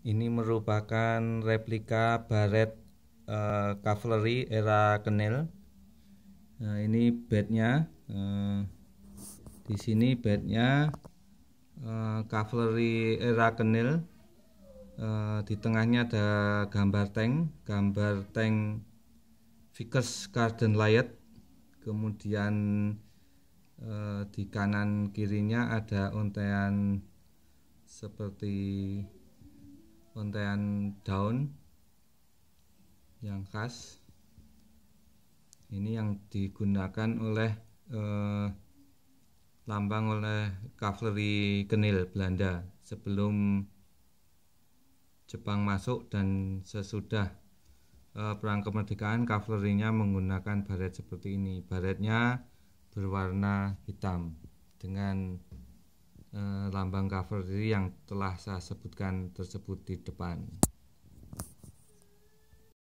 Ini merupakan replika baret uh, eh, cavalry era kenil. Nah, ini bednya. Uh, di sini bednya uh, cavalry era kenil. Uh, di tengahnya ada gambar tank, gambar tank Vickers Garden Light. Kemudian uh, di kanan kirinya ada untaian seperti untaian daun yang khas ini yang digunakan oleh eh, lambang oleh kavaleri kenil Belanda sebelum Jepang masuk dan sesudah eh, perang kemerdekaan kavalerinya menggunakan baret seperti ini baretnya berwarna hitam dengan Eh, lambang cover yang telah saya sebutkan tersebut di depan.